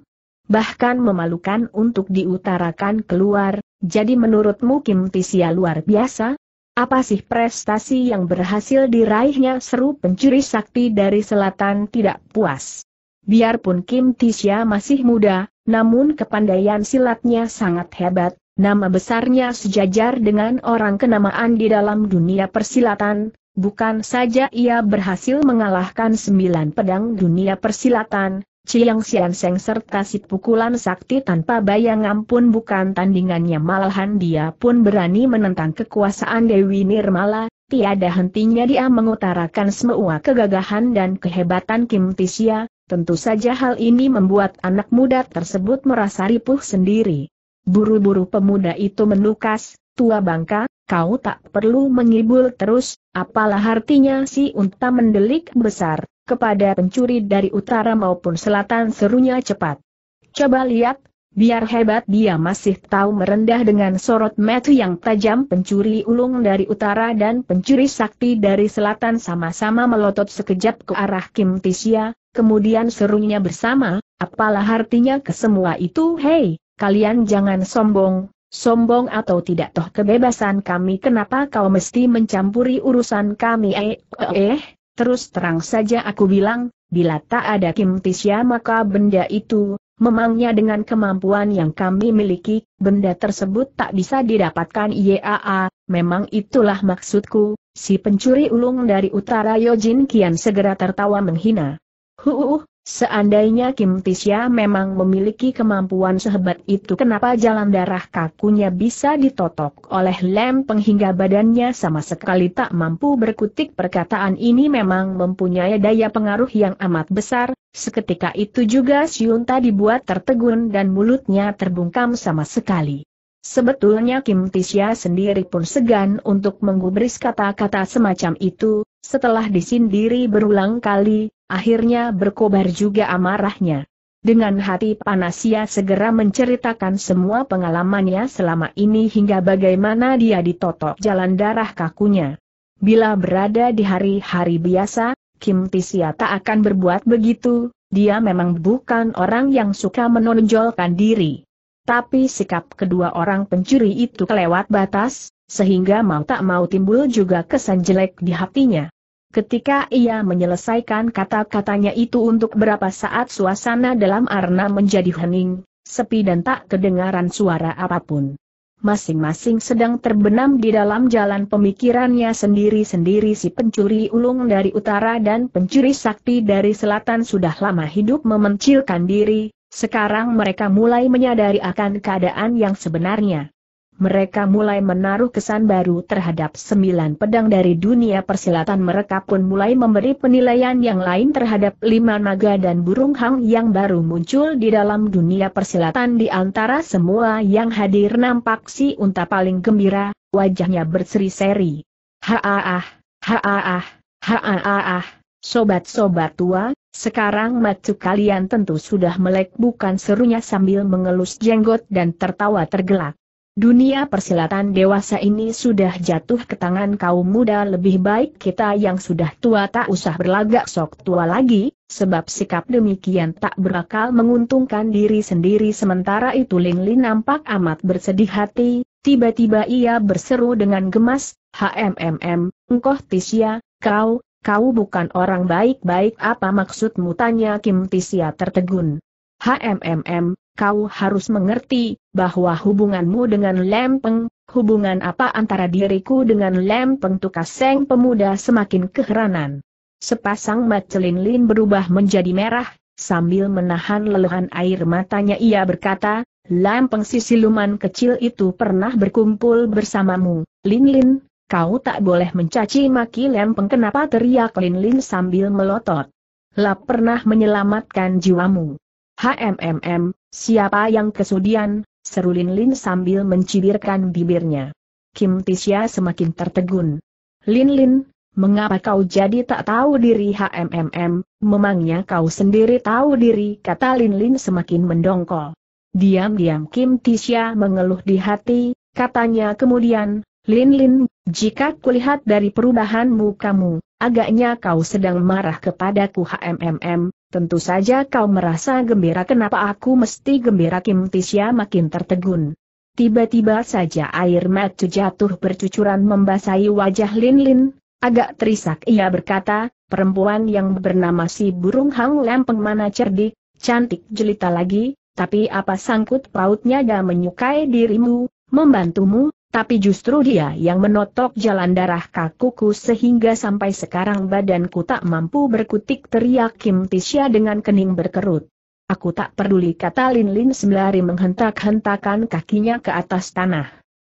Bahkan memalukan untuk diutarakan keluar, jadi menurutmu Kim Tisia luar biasa? Apa sih prestasi yang berhasil diraihnya seru pencuri sakti dari selatan tidak puas? Biarpun Kim Tisya masih muda, namun kepandaian silatnya sangat hebat, nama besarnya sejajar dengan orang kenamaan di dalam dunia persilatan, bukan saja ia berhasil mengalahkan sembilan pedang dunia persilatan, Ciyang Sian Seng serta si pukulan sakti tanpa bayangan pun bukan tandingannya malahan dia pun berani menentang kekuasaan Dewi Nirmala, tiada hentinya dia mengutarakan semua kegagahan dan kehebatan Kim Tisya, Tentu saja hal ini membuat anak muda tersebut merasa ripuh sendiri. Buru-buru pemuda itu menukas, tua bangka, kau tak perlu mengibul terus, apalah artinya si unta mendelik besar, kepada pencuri dari utara maupun selatan serunya cepat. Coba lihat, biar hebat dia masih tahu merendah dengan sorot metu yang tajam pencuri ulung dari utara dan pencuri sakti dari selatan sama-sama melotot sekejap ke arah Kim Tisya, Kemudian serunya bersama, apalah artinya kesemua itu hei, kalian jangan sombong, sombong atau tidak toh kebebasan kami kenapa kau mesti mencampuri urusan kami eh, eh, eh. terus terang saja aku bilang, bila tak ada Kim Tisya maka benda itu, memangnya dengan kemampuan yang kami miliki, benda tersebut tak bisa didapatkan IAA, memang itulah maksudku, si pencuri ulung dari utara Yojin Kian segera tertawa menghina. Huh, seandainya Kim Tisya memang memiliki kemampuan sehebat itu kenapa jalan darah kakunya bisa ditotok oleh lem, penghingga badannya sama sekali tak mampu berkutik perkataan ini memang mempunyai daya pengaruh yang amat besar, seketika itu juga Siunta dibuat tertegun dan mulutnya terbungkam sama sekali. Sebetulnya Kim Tisya sendiri pun segan untuk menggubris kata-kata semacam itu, setelah disindiri berulang kali, akhirnya berkobar juga amarahnya. Dengan hati panas ia segera menceritakan semua pengalamannya selama ini hingga bagaimana dia ditotok jalan darah kakunya. Bila berada di hari-hari biasa, Kim Tisya tak akan berbuat begitu, dia memang bukan orang yang suka menonjolkan diri. Tapi sikap kedua orang pencuri itu kelewat batas, sehingga mau tak mau timbul juga kesan jelek di hatinya. Ketika ia menyelesaikan kata-katanya itu untuk berapa saat suasana dalam arna menjadi hening, sepi dan tak kedengaran suara apapun. Masing-masing sedang terbenam di dalam jalan pemikirannya sendiri-sendiri si pencuri ulung dari utara dan pencuri sakti dari selatan sudah lama hidup memencilkan diri, sekarang mereka mulai menyadari akan keadaan yang sebenarnya. Mereka mulai menaruh kesan baru terhadap sembilan pedang dari dunia persilatan mereka pun mulai memberi penilaian yang lain terhadap lima naga dan burung hang yang baru muncul di dalam dunia persilatan di antara semua yang hadir nampak si unta paling gembira, wajahnya berseri-seri. Haaah, haaah, haaah, sobat-sobat tua, sekarang macu kalian tentu sudah melek bukan serunya sambil mengelus jenggot dan tertawa tergelak. Dunia persilatan dewasa ini sudah jatuh ke tangan kaum muda lebih baik kita yang sudah tua tak usah berlagak sok tua lagi, sebab sikap demikian tak berakal menguntungkan diri sendiri sementara itu Ling Lin nampak amat bersedih hati, tiba-tiba ia berseru dengan gemas, HMMM, engkoh Tisya, kau, kau bukan orang baik-baik apa maksudmu tanya Kim Tisia tertegun. HMMM, kau harus mengerti, bahwa hubunganmu dengan Lempeng, hubungan apa antara diriku dengan Lempeng Tukaseng pemuda semakin keheranan. Sepasang mata Lin berubah menjadi merah, sambil menahan lelehan air matanya ia berkata, Lempeng si siluman kecil itu pernah berkumpul bersamamu, Lin Lin, Kau tak boleh mencaci maki lempeng kenapa teriak Lin Lin sambil melotot. Lap pernah menyelamatkan jiwamu. HMMM, siapa yang kesudian, seru Lin Lin sambil mencibirkan bibirnya. Kim Tisya semakin tertegun. Lin Lin, mengapa kau jadi tak tahu diri HMMM, memangnya kau sendiri tahu diri kata Lin Lin semakin mendongkol. Diam-diam Kim Tisya mengeluh di hati, katanya kemudian, Lin Lin, jika kulihat dari perubahan mukamu, agaknya kau sedang marah kepadaku HMMM, tentu saja kau merasa gembira kenapa aku mesti gembira Kim Tisya makin tertegun. Tiba-tiba saja air mata jatuh bercucuran membasahi wajah Lin Lin, agak terisak ia berkata, perempuan yang bernama si burung hang lempeng mana cerdik, cantik jelita lagi, tapi apa sangkut pautnya dia menyukai dirimu, membantumu, tapi justru dia yang menotok jalan darah kakuku sehingga sampai sekarang badanku tak mampu berkutik teriak Kim Tisha dengan kening berkerut. Aku tak peduli kata Lin Lin sembari menghentak-hentakan kakinya ke atas tanah.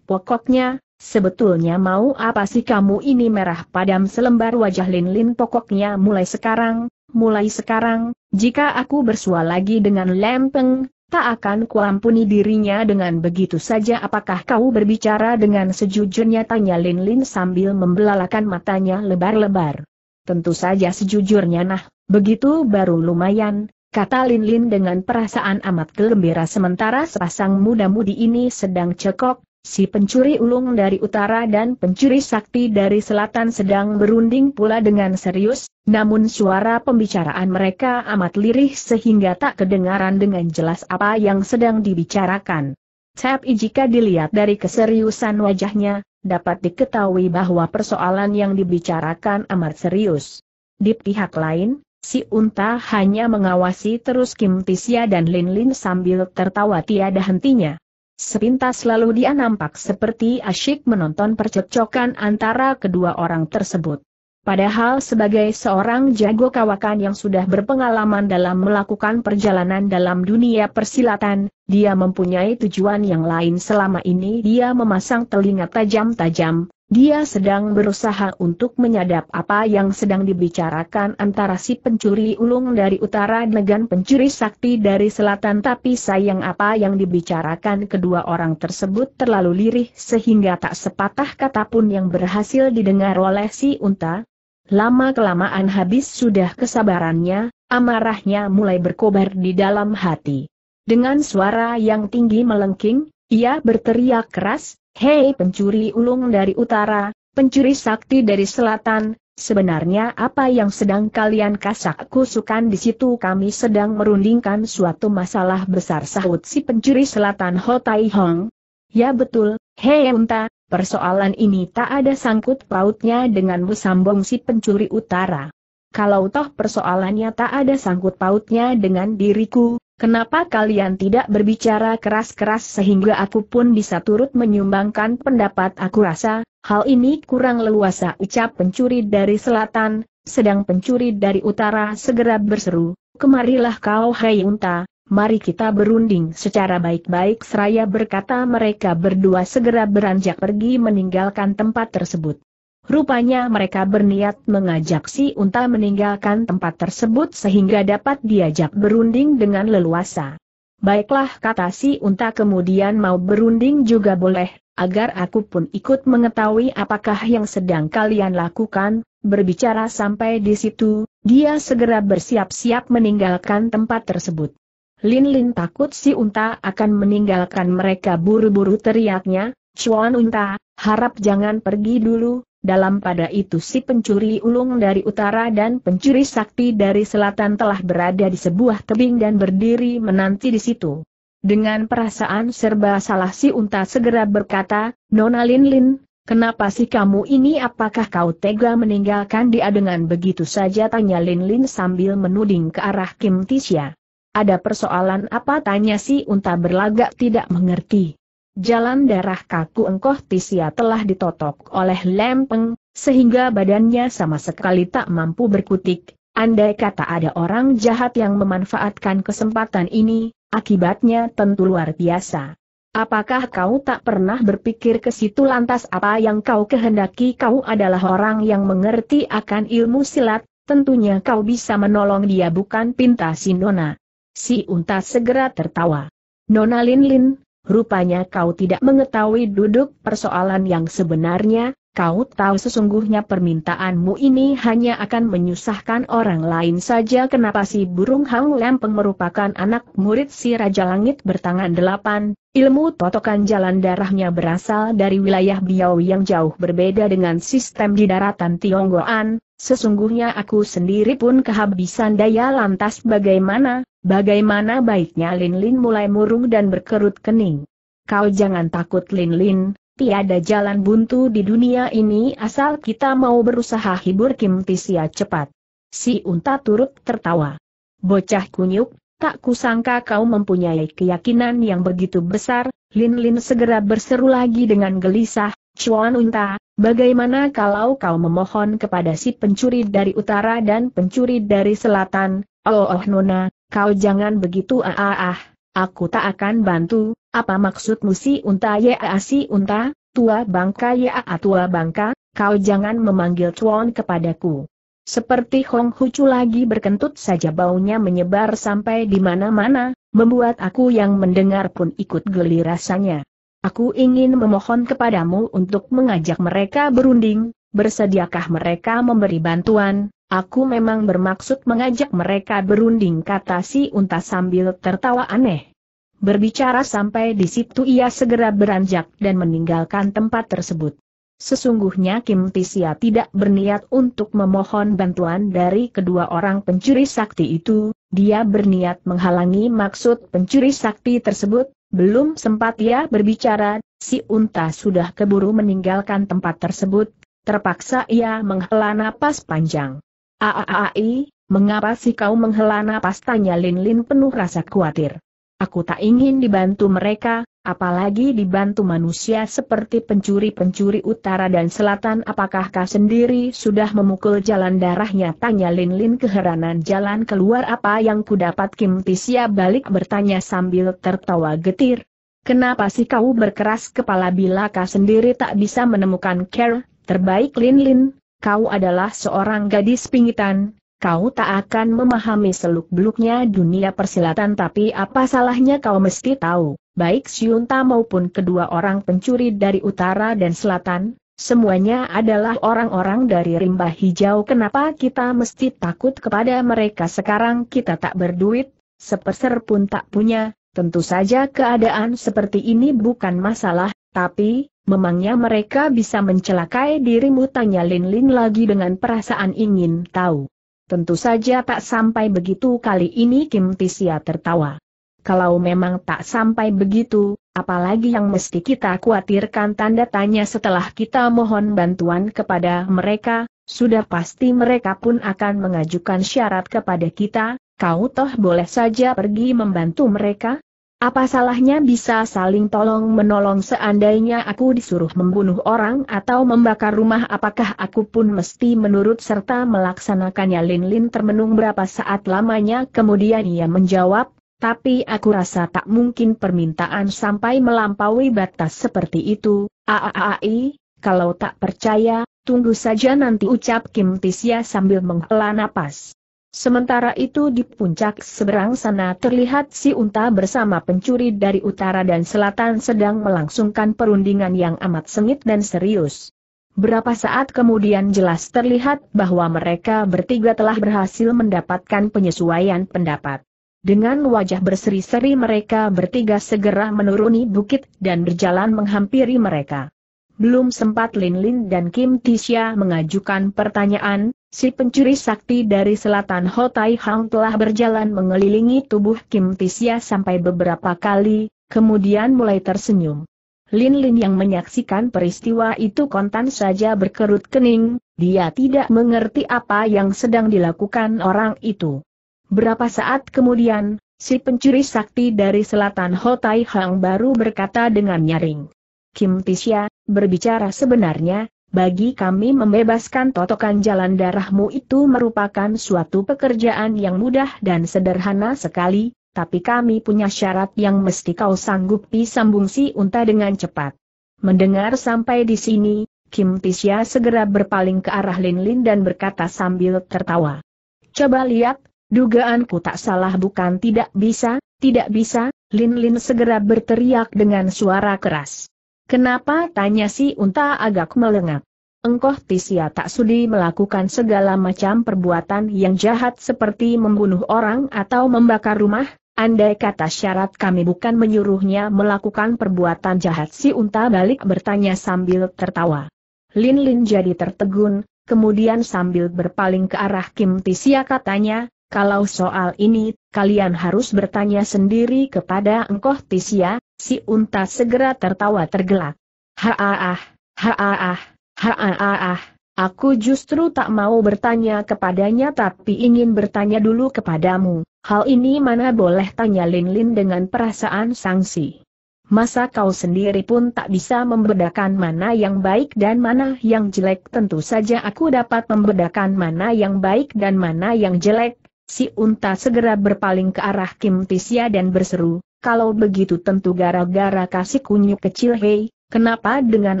Pokoknya, sebetulnya mau apa sih kamu ini merah padam selembar wajah Lin Lin pokoknya mulai sekarang, mulai sekarang, jika aku bersua lagi dengan lempeng, Tak akan kuampuni dirinya dengan begitu saja apakah kau berbicara dengan sejujurnya tanya Lin Lin sambil membelalakan matanya lebar-lebar. Tentu saja sejujurnya nah, begitu baru lumayan, kata Lin Lin dengan perasaan amat gembira sementara sepasang muda-mudi ini sedang cekok, Si pencuri ulung dari utara dan pencuri sakti dari selatan sedang berunding pula dengan serius, namun suara pembicaraan mereka amat lirih sehingga tak kedengaran dengan jelas apa yang sedang dibicarakan. Tapi jika dilihat dari keseriusan wajahnya, dapat diketahui bahwa persoalan yang dibicarakan amat serius. Di pihak lain, si unta hanya mengawasi terus Kim Tisya dan Lin Lin sambil tertawa tiada hentinya. Sepintas lalu dia nampak seperti asyik menonton percekcokan antara kedua orang tersebut. Padahal sebagai seorang jago kawakan yang sudah berpengalaman dalam melakukan perjalanan dalam dunia persilatan, dia mempunyai tujuan yang lain selama ini dia memasang telinga tajam-tajam, dia sedang berusaha untuk menyadap apa yang sedang dibicarakan antara si pencuri ulung dari utara dengan pencuri sakti dari selatan tapi sayang apa yang dibicarakan kedua orang tersebut terlalu lirih sehingga tak sepatah kata pun yang berhasil didengar oleh si unta. Lama-kelamaan habis sudah kesabarannya, amarahnya mulai berkobar di dalam hati. Dengan suara yang tinggi melengking, ia berteriak keras, Hei pencuri ulung dari utara, pencuri sakti dari selatan, sebenarnya apa yang sedang kalian kasak kusukan di situ kami sedang merundingkan suatu masalah besar sahut si pencuri selatan Tai Hong. Ya betul, hei unta, persoalan ini tak ada sangkut pautnya dengan sambung si pencuri utara. Kalau toh persoalannya tak ada sangkut pautnya dengan diriku, Kenapa kalian tidak berbicara keras-keras sehingga aku pun bisa turut menyumbangkan pendapat aku rasa, hal ini kurang leluasa ucap pencuri dari selatan, sedang pencuri dari utara segera berseru, kemarilah kau hai unta, mari kita berunding secara baik-baik seraya berkata mereka berdua segera beranjak pergi meninggalkan tempat tersebut. Rupanya mereka berniat mengajak si unta meninggalkan tempat tersebut sehingga dapat diajak berunding dengan leluasa. Baiklah kata si unta kemudian mau berunding juga boleh, agar aku pun ikut mengetahui apakah yang sedang kalian lakukan, berbicara sampai di situ, dia segera bersiap-siap meninggalkan tempat tersebut. Lin Lin takut si unta akan meninggalkan mereka buru-buru teriaknya, Chuan unta, harap jangan pergi dulu, dalam pada itu si pencuri ulung dari utara dan pencuri sakti dari selatan telah berada di sebuah tebing dan berdiri menanti di situ. Dengan perasaan serba salah si unta segera berkata, Nona Lin kenapa sih kamu ini apakah kau tega meninggalkan dia dengan begitu saja tanya Linlin sambil menuding ke arah Kim Tisha. Ada persoalan apa tanya si unta berlagak tidak mengerti. Jalan darah kaku engkoh Tisia telah ditotok oleh lempeng, sehingga badannya sama sekali tak mampu berkutik. Andai kata ada orang jahat yang memanfaatkan kesempatan ini, akibatnya tentu luar biasa. Apakah kau tak pernah berpikir ke situ lantas apa yang kau kehendaki kau adalah orang yang mengerti akan ilmu silat, tentunya kau bisa menolong dia bukan pinta si Nona. Si Unta segera tertawa. Nona Lin Lin, Rupanya kau tidak mengetahui duduk persoalan yang sebenarnya, kau tahu sesungguhnya permintaanmu ini hanya akan menyusahkan orang lain saja kenapa si burung hang lempeng merupakan anak murid si Raja Langit bertangan delapan, ilmu totokan jalan darahnya berasal dari wilayah Biau yang jauh berbeda dengan sistem di daratan Tionggoan, sesungguhnya aku sendiri pun kehabisan daya lantas bagaimana, Bagaimana baiknya Lin Lin mulai murung dan berkerut kening. Kau jangan takut Lin Lin, tiada jalan buntu di dunia ini asal kita mau berusaha hibur Kim Tisia cepat. Si unta turut tertawa. Bocah kunyuk, tak kusangka kau mempunyai keyakinan yang begitu besar, Lin Lin segera berseru lagi dengan gelisah, Cuan Unta, bagaimana kalau kau memohon kepada si pencuri dari utara dan pencuri dari selatan, oh oh Nona, kau jangan begitu ah ah ah, aku tak akan bantu, apa maksudmu si unta ya ah si unta, tua bangka ya ah, ah tua bangka, kau jangan memanggil cuan kepadaku. Seperti Hong Hucu lagi berkentut saja baunya menyebar sampai di mana-mana, membuat aku yang mendengar pun ikut geli rasanya. Aku ingin memohon kepadamu untuk mengajak mereka berunding, bersediakah mereka memberi bantuan, Aku memang bermaksud mengajak mereka berunding kata si unta sambil tertawa aneh. Berbicara sampai di situ ia segera beranjak dan meninggalkan tempat tersebut. Sesungguhnya Kim Tisia tidak berniat untuk memohon bantuan dari kedua orang pencuri sakti itu, dia berniat menghalangi maksud pencuri sakti tersebut, belum sempat ia berbicara, si unta sudah keburu meninggalkan tempat tersebut, terpaksa ia menghela napas panjang. Aaai, mengapa sih kau menghela napas tanya Lin Lin penuh rasa khawatir. Aku tak ingin dibantu mereka, apalagi dibantu manusia seperti pencuri-pencuri utara dan selatan apakah kau sendiri sudah memukul jalan darahnya tanya Lin Lin keheranan jalan keluar apa yang kudapat Kim Tisya balik bertanya sambil tertawa getir. Kenapa sih kau berkeras kepala bila kau sendiri tak bisa menemukan care terbaik Lin Lin, kau adalah seorang gadis pingitan, kau tak akan memahami seluk-beluknya dunia persilatan tapi apa salahnya kau mesti tahu, baik Siunta maupun kedua orang pencuri dari utara dan selatan, semuanya adalah orang-orang dari rimba hijau kenapa kita mesti takut kepada mereka sekarang kita tak berduit, sepeser pun tak punya, tentu saja keadaan seperti ini bukan masalah, tapi, Memangnya mereka bisa mencelakai dirimu? Tanya Lin Lin lagi dengan perasaan ingin tahu. Tentu saja tak sampai begitu kali ini Kim Tisia tertawa. Kalau memang tak sampai begitu, apalagi yang mesti kita khawatirkan tanda tanya setelah kita mohon bantuan kepada mereka, sudah pasti mereka pun akan mengajukan syarat kepada kita, kau toh boleh saja pergi membantu mereka, apa salahnya bisa saling tolong-menolong seandainya aku disuruh membunuh orang atau membakar rumah apakah aku pun mesti menurut serta melaksanakannya Lin-Lin termenung berapa saat lamanya kemudian ia menjawab, tapi aku rasa tak mungkin permintaan sampai melampaui batas seperti itu, aaai, kalau tak percaya, tunggu saja nanti ucap Kim Tisya sambil menghela napas. Sementara itu di puncak seberang sana terlihat si unta bersama pencuri dari utara dan selatan sedang melangsungkan perundingan yang amat sengit dan serius. Berapa saat kemudian jelas terlihat bahwa mereka bertiga telah berhasil mendapatkan penyesuaian pendapat. Dengan wajah berseri-seri mereka bertiga segera menuruni bukit dan berjalan menghampiri mereka. Belum sempat Lin Lin dan Kim Tisha mengajukan pertanyaan, Si pencuri sakti dari selatan Hotai Hang telah berjalan mengelilingi tubuh Kim Tisya sampai beberapa kali, kemudian mulai tersenyum. Lin Lin yang menyaksikan peristiwa itu kontan saja berkerut kening, dia tidak mengerti apa yang sedang dilakukan orang itu. Berapa saat kemudian, si pencuri sakti dari selatan Hotai Hang baru berkata dengan nyaring. Kim Tisya, berbicara sebenarnya, bagi kami membebaskan totokan jalan darahmu itu merupakan suatu pekerjaan yang mudah dan sederhana sekali, tapi kami punya syarat yang mesti kau sanggup sambung si unta dengan cepat. Mendengar sampai di sini, Kim Tisya segera berpaling ke arah Lin Lin dan berkata sambil tertawa. Coba lihat, dugaanku tak salah bukan tidak bisa, tidak bisa, Lin Lin segera berteriak dengan suara keras. Kenapa tanya si unta agak melengak? Engkoh Tisia tak sudi melakukan segala macam perbuatan yang jahat seperti membunuh orang atau membakar rumah, andai kata syarat kami bukan menyuruhnya melakukan perbuatan jahat si unta balik bertanya sambil tertawa. Lin Lin jadi tertegun, kemudian sambil berpaling ke arah Kim Tisia katanya, kalau soal ini, kalian harus bertanya sendiri kepada engkoh Tisya. si unta segera tertawa tergelak. Haaah, haaah, haaah, aku justru tak mau bertanya kepadanya tapi ingin bertanya dulu kepadamu, hal ini mana boleh tanya Lin Lin dengan perasaan sangsi. Masa kau sendiri pun tak bisa membedakan mana yang baik dan mana yang jelek Tentu saja aku dapat membedakan mana yang baik dan mana yang jelek Si unta segera berpaling ke arah Kim Tisya dan berseru, kalau begitu tentu gara-gara kasih kunyuk kecil hei, kenapa dengan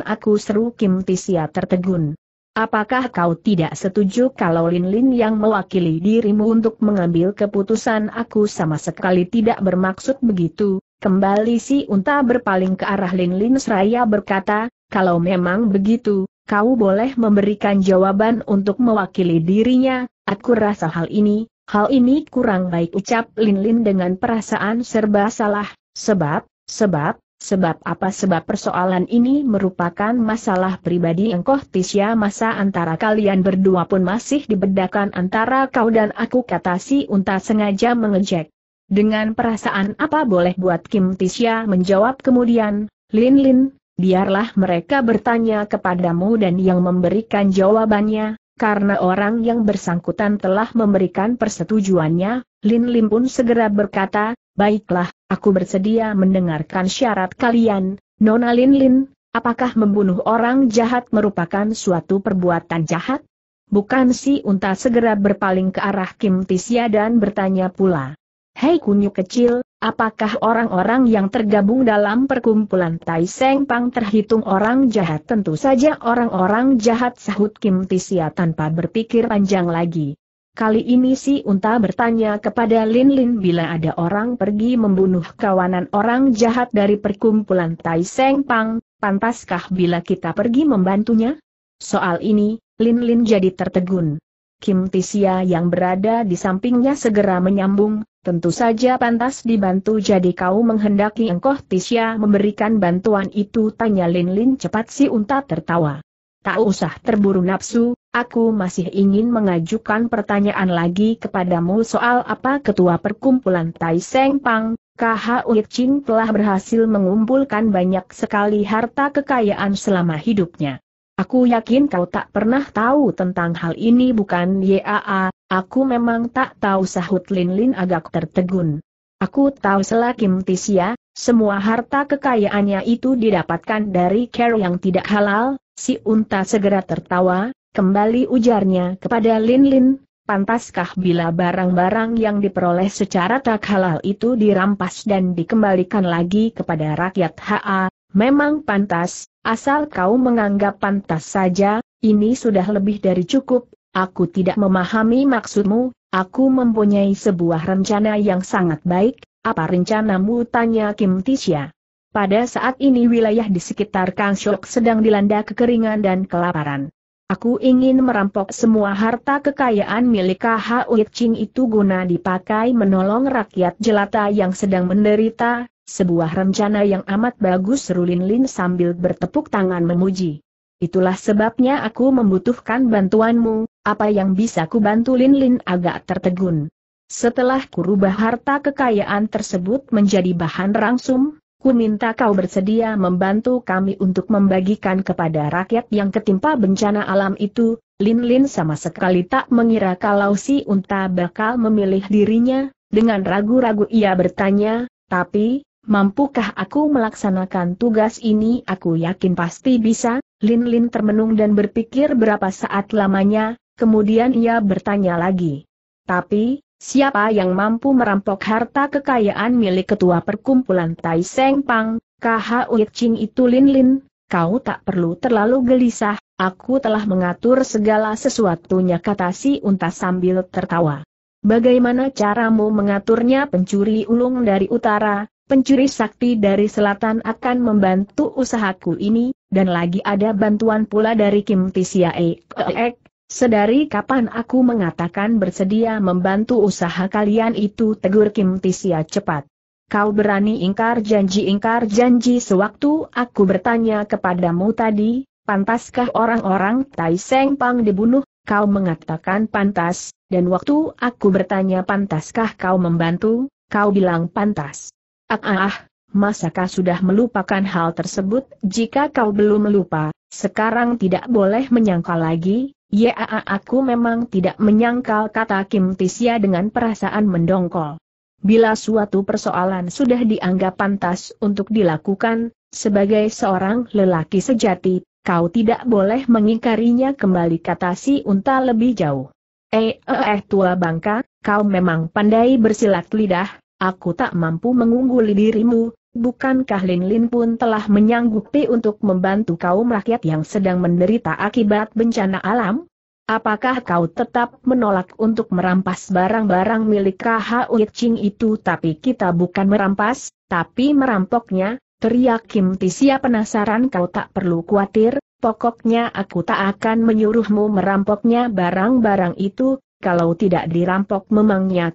aku seru Kim Tisya tertegun. Apakah kau tidak setuju kalau Lin Lin yang mewakili dirimu untuk mengambil keputusan aku sama sekali tidak bermaksud begitu? Kembali si unta berpaling ke arah Lin Lin seraya berkata, kalau memang begitu, kau boleh memberikan jawaban untuk mewakili dirinya, aku rasa hal ini, Hal ini kurang baik ucap Lin Lin dengan perasaan serba salah, sebab, sebab, sebab apa sebab persoalan ini merupakan masalah pribadi engkau Tisya masa antara kalian berdua pun masih dibedakan antara kau dan aku kata si unta sengaja mengejek. Dengan perasaan apa boleh buat Kim Tisya menjawab kemudian, Lin Lin, biarlah mereka bertanya kepadamu dan yang memberikan jawabannya, karena orang yang bersangkutan telah memberikan persetujuannya, Lin Lim pun segera berkata, Baiklah, aku bersedia mendengarkan syarat kalian, Nona Lin Lin, apakah membunuh orang jahat merupakan suatu perbuatan jahat? Bukan si unta segera berpaling ke arah Kim Tisya dan bertanya pula. Hei kunyuk kecil, Apakah orang-orang yang tergabung dalam perkumpulan Tai Seng Pang terhitung orang jahat? Tentu saja orang-orang jahat sahut Kim Tisia tanpa berpikir panjang lagi. Kali ini si unta bertanya kepada Lin Lin bila ada orang pergi membunuh kawanan orang jahat dari perkumpulan Tai Seng Pang, pantaskah bila kita pergi membantunya? Soal ini, Lin Lin jadi tertegun. Kim Tisia yang berada di sampingnya segera menyambung, Tentu saja pantas dibantu jadi kau menghendaki engkau Tisya memberikan bantuan itu tanya Lin Lin cepat si unta tertawa. Tak usah terburu nafsu, aku masih ingin mengajukan pertanyaan lagi kepadamu soal apa ketua perkumpulan Tai Seng Pang, KH Uit Ching telah berhasil mengumpulkan banyak sekali harta kekayaan selama hidupnya. Aku yakin kau tak pernah tahu tentang hal ini bukan YAA, aku memang tak tahu sahut Lin Lin agak tertegun. Aku tahu selakim Tisia, ya, semua harta kekayaannya itu didapatkan dari care yang tidak halal, si unta segera tertawa, kembali ujarnya kepada Lin Lin, Pantaskah bila barang-barang yang diperoleh secara tak halal itu dirampas dan dikembalikan lagi kepada rakyat HA, Memang pantas, asal kau menganggap pantas saja, ini sudah lebih dari cukup, aku tidak memahami maksudmu, aku mempunyai sebuah rencana yang sangat baik, apa rencanamu tanya Kim Tisha. Pada saat ini wilayah di sekitar Kang Shok sedang dilanda kekeringan dan kelaparan. Aku ingin merampok semua harta kekayaan milik KH Uit Ching itu guna dipakai menolong rakyat jelata yang sedang menderita, sebuah rencana yang amat bagus seru Lin Lin sambil bertepuk tangan memuji. Itulah sebabnya aku membutuhkan bantuanmu, apa yang bisa ku bantu Lin Lin agak tertegun. Setelah kurubah harta kekayaan tersebut menjadi bahan rangsum, ku minta kau bersedia membantu kami untuk membagikan kepada rakyat yang ketimpa bencana alam itu, Lin Lin sama sekali tak mengira kalau si unta bakal memilih dirinya, dengan ragu-ragu ia bertanya, tapi, Mampukah aku melaksanakan tugas ini? Aku yakin pasti bisa. Lin Lin termenung dan berpikir berapa saat lamanya, kemudian ia bertanya lagi. Tapi, siapa yang mampu merampok harta kekayaan milik ketua perkumpulan Tai Seng Pang, KH Ching itu Lin Lin, kau tak perlu terlalu gelisah, aku telah mengatur segala sesuatunya kata si unta sambil tertawa. Bagaimana caramu mengaturnya pencuri ulung dari utara, pencuri sakti dari selatan akan membantu usahaku ini, dan lagi ada bantuan pula dari Kim Tisiae, Ek, Sedari kapan aku mengatakan bersedia membantu usaha kalian itu tegur Kim Tisia cepat. Kau berani ingkar janji-ingkar janji sewaktu aku bertanya kepadamu tadi, pantaskah orang-orang Tai Seng Pang dibunuh? Kau mengatakan pantas, dan waktu aku bertanya pantaskah kau membantu, kau bilang pantas. Ah, ah, ah, masakah sudah melupakan hal tersebut? Jika kau belum lupa, sekarang tidak boleh menyangkal lagi. Ya, ah, aku memang tidak menyangkal kata Kim Tisya dengan perasaan mendongkol. Bila suatu persoalan sudah dianggap pantas untuk dilakukan, sebagai seorang lelaki sejati, kau tidak boleh mengingkarinya kembali kata si unta lebih jauh. eh, eh, eh tua bangka, kau memang pandai bersilat lidah, Aku tak mampu mengungguli dirimu, bukankah Lin Lin pun telah menyanggupi untuk membantu kaum rakyat yang sedang menderita akibat bencana alam? Apakah kau tetap menolak untuk merampas barang-barang milik KHU Ching itu tapi kita bukan merampas, tapi merampoknya, teriak Kim Tisia penasaran kau tak perlu khawatir, pokoknya aku tak akan menyuruhmu merampoknya barang-barang itu, kalau tidak dirampok memangnya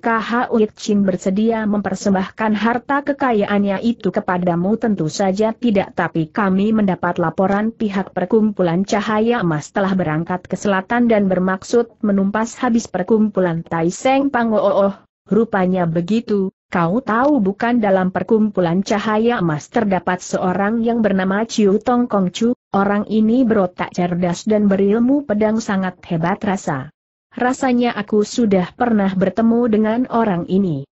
Uit Chin bersedia mempersembahkan harta kekayaannya itu kepadamu tentu saja tidak tapi kami mendapat laporan pihak perkumpulan cahaya emas telah berangkat ke selatan dan bermaksud menumpas habis perkumpulan Tai Seng Pangooh. Rupanya begitu, kau tahu bukan dalam perkumpulan cahaya emas terdapat seorang yang bernama Chiu Tong Kong Chu, orang ini berotak cerdas dan berilmu pedang sangat hebat rasa rasanya aku sudah pernah bertemu dengan orang ini.